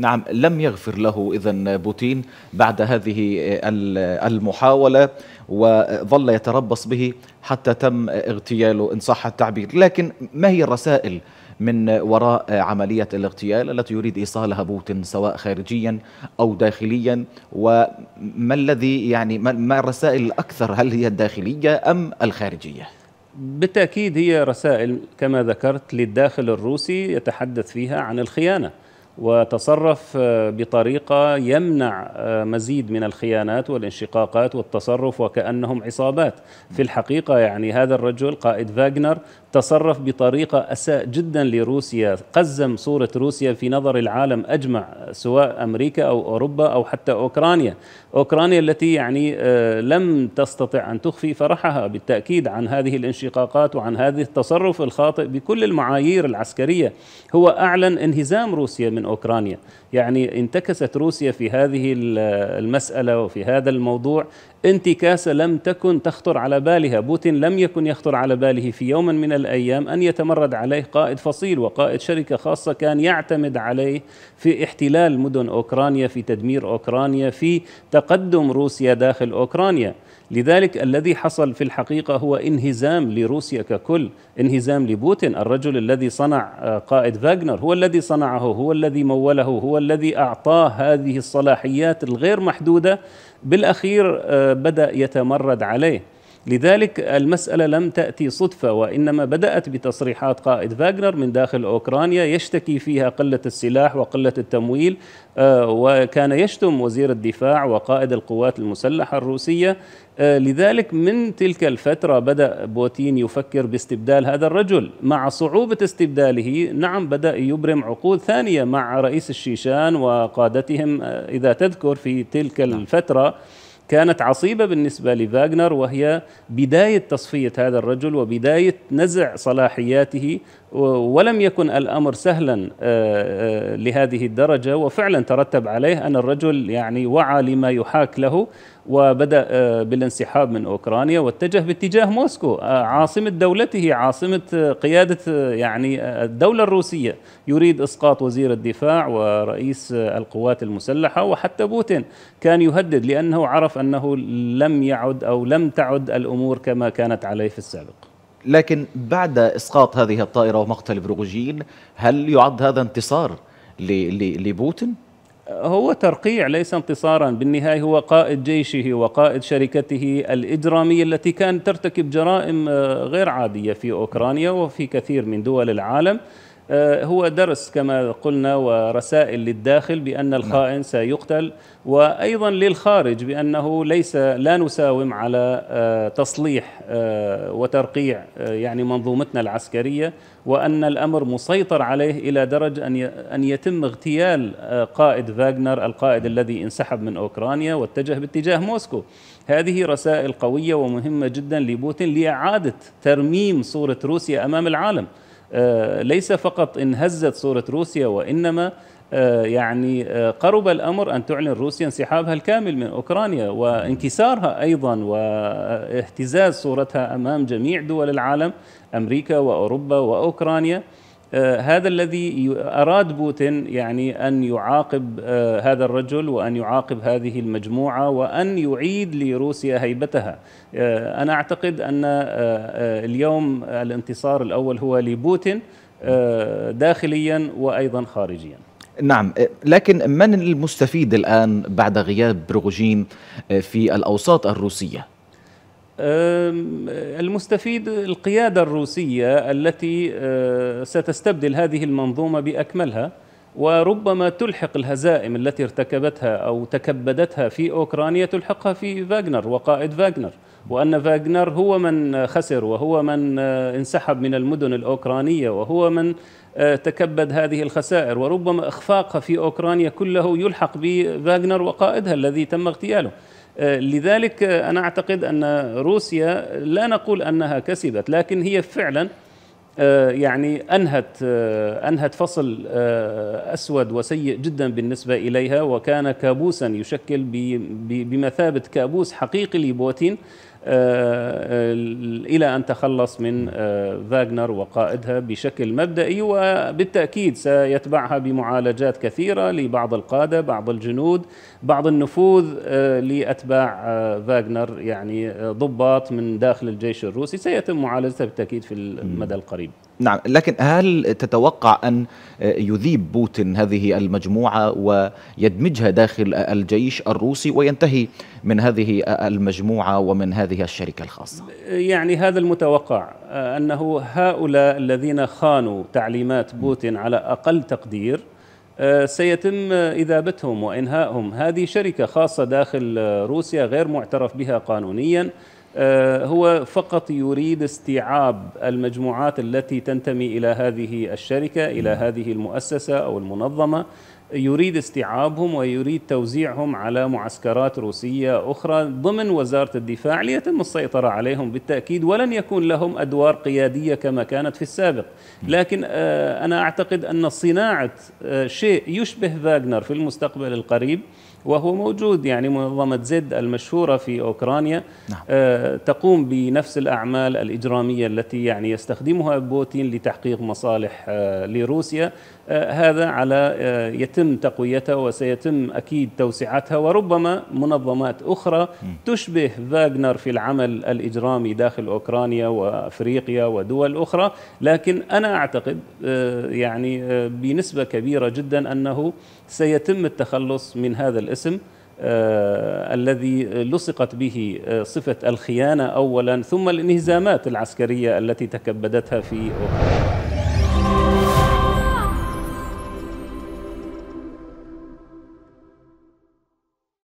نعم لم يغفر له إذا بوتين بعد هذه المحاولة وظل يتربص به حتى تم اغتياله إن صح التعبير لكن ما هي الرسائل من وراء عملية الاغتيال التي يريد إيصالها بوتين سواء خارجيا أو داخليا وما الذي يعني ما الرسائل الأكثر هل هي الداخلية أم الخارجية؟ بالتأكيد هي رسائل كما ذكرت للداخل الروسي يتحدث فيها عن الخيانة وتصرف آه، بطريقه يمنع آه، مزيد من الخيانات والانشقاقات والتصرف وكانهم عصابات في الحقيقه يعني هذا الرجل قائد فاغنر تصرف بطريقه اساء جدا لروسيا قزم صوره روسيا في نظر العالم اجمع سواء امريكا او اوروبا او حتى اوكرانيا اوكرانيا التي يعني آه، لم تستطع ان تخفي فرحها بالتاكيد عن هذه الانشقاقات وعن هذا التصرف الخاطئ بكل المعايير العسكريه هو اعلن انهزام روسيا من من أوكرانيا يعني انتكست روسيا في هذه المسألة وفي هذا الموضوع انتكاسة لم تكن تخطر على بالها بوتين لم يكن يخطر على باله في يوم من الأيام أن يتمرد عليه قائد فصيل وقائد شركة خاصة كان يعتمد عليه في احتلال مدن أوكرانيا في تدمير أوكرانيا في تقدم روسيا داخل أوكرانيا لذلك الذي حصل في الحقيقة هو انهزام لروسيا ككل انهزام لبوتين الرجل الذي صنع قائد فاغنر هو الذي صنعه هو الذي الذي موله هو الذي أعطاه هذه الصلاحيات الغير محدودة بالأخير آه، بدأ يتمرد عليه لذلك المسألة لم تأتي صدفة وإنما بدأت بتصريحات قائد فاغنر من داخل أوكرانيا يشتكي فيها قلة السلاح وقلة التمويل آه، وكان يشتم وزير الدفاع وقائد القوات المسلحة الروسية آه، لذلك من تلك الفترة بدأ بوتين يفكر باستبدال هذا الرجل مع صعوبة استبداله نعم بدأ يبرم عقود ثانية مع رئيس الشيشان وقادتهم آه، إذا تذكر في تلك نعم. الفترة كانت عصيبة بالنسبة لفاغنر وهي بداية تصفية هذا الرجل وبداية نزع صلاحياته ولم يكن الامر سهلا آه، آه، لهذه الدرجه وفعلا ترتب عليه ان الرجل يعني وعى لما يحاك له وبدا آه، بالانسحاب من اوكرانيا واتجه باتجاه موسكو عاصمه دولته عاصمه قياده يعني الدوله الروسيه يريد اسقاط وزير الدفاع ورئيس القوات المسلحه وحتى بوتين كان يهدد لانه عرف انه لم يعد او لم تعد الامور كما كانت عليه في السابق لكن بعد اسقاط هذه الطائره ومقتل بروغوجين هل يعد هذا انتصار لبوتين؟ هو ترقيع ليس انتصارا بالنهايه هو قائد جيشه وقائد شركته الاجراميه التي كانت ترتكب جرائم غير عاديه في اوكرانيا وفي كثير من دول العالم آه، هو درس كما قلنا ورسائل للداخل بأن الخائن نعم. سيقتل وأيضا للخارج بأنه ليس لا نساوم على آه، تصليح آه، وترقيع يعني منظومتنا العسكرية وأن الأمر مسيطر عليه إلى درجة أن يتم اغتيال قائد فاغنر القائد الذي انسحب من أوكرانيا واتجه باتجاه موسكو هذه رسائل قوية ومهمة جدا لبوتين لإعادة ترميم صورة روسيا أمام العالم آه، ليس فقط انهزت صورة روسيا وإنما آه، يعني آه، قرب الأمر أن تعلن روسيا انسحابها الكامل من أوكرانيا وانكسارها أيضا واهتزاز صورتها أمام جميع دول العالم أمريكا وأوروبا وأوكرانيا آه، هذا الذي اراد بوتين يعني ان يعاقب آه، هذا الرجل وان يعاقب هذه المجموعه وان يعيد لروسيا هيبتها آه، انا اعتقد ان اليوم الانتصار الاول هو لبوتين داخليا وايضا خارجيا نعم لكن من المستفيد الآن بعد غياب بروجين في الأوساط الروسية المستفيد القيادة الروسية التي أه، ستستبدل هذه المنظومة بأكملها وربما تلحق الهزائم التي ارتكبتها أو تكبدتها في أوكرانيا تلحقها في فاغنر وقائد فاغنر وأن فاغنر هو من خسر وهو من أه، انسحب من المدن الأوكرانية وهو من أه، تكبد هذه الخسائر وربما إخفاقها في أوكرانيا كله يلحق بفاغنر وقائدها الذي تم اغتياله لذلك انا اعتقد ان روسيا لا نقول انها كسبت لكن هي فعلا آه، يعني انهت آه، انهت فصل آه، اسود وسيء جدا بالنسبه اليها وكان كابوسا يشكل بمثابه كابوس حقيقي لبوتين آه، آه، إلى أن تخلص من فاغنر آه، وقائدها بشكل مبدئي وبالتأكيد سيتبعها بمعالجات كثيرة لبعض القادة بعض الجنود بعض النفوذ لأتباع فاغنر يعني ضباط من داخل الجيش الروسي سيتم معالجتها بالتأكيد في المدى القريب نعم لكن هل تتوقع أن يذيب بوتين هذه المجموعة ويدمجها داخل الجيش الروسي وينتهي من هذه المجموعة ومن هذه الشركة الخاصة يعني هذا المتوقع أنه هؤلاء الذين خانوا تعليمات بوتين على أقل تقدير آه، سيتم إذابتهم وإنهائهم هذه شركة خاصة داخل روسيا غير معترف بها قانونياً آه، هو فقط يريد استيعاب المجموعات التي تنتمي الى هذه الشركه الى هذه المؤسسه او المنظمه يريد استيعابهم ويريد توزيعهم على معسكرات روسية أخرى ضمن وزارة الدفاع ليتم السيطرة عليهم بالتأكيد ولن يكون لهم أدوار قيادية كما كانت في السابق لكن آه، أنا أعتقد أن صناعة آه، شيء يشبه فاغنر في المستقبل القريب وهو موجود يعني منظمة زد المشهورة في أوكرانيا نعم. آه تقوم بنفس الأعمال الإجرامية التي يعني يستخدمها بوتين لتحقيق مصالح آه لروسيا آه هذا على آه يتم سيتم تقويتها وسيتم أكيد توسعتها وربما منظمات أخرى تشبه فاغنر في العمل الإجرامي داخل أوكرانيا وأفريقيا ودول أخرى لكن أنا أعتقد آه، يعني آه، بنسبة كبيرة جدا أنه سيتم التخلص من هذا الاسم آه الذي لصقت به آه، صفة الخيانة أولا ثم الانهزامات العسكرية التي تكبدتها في أوكرانيا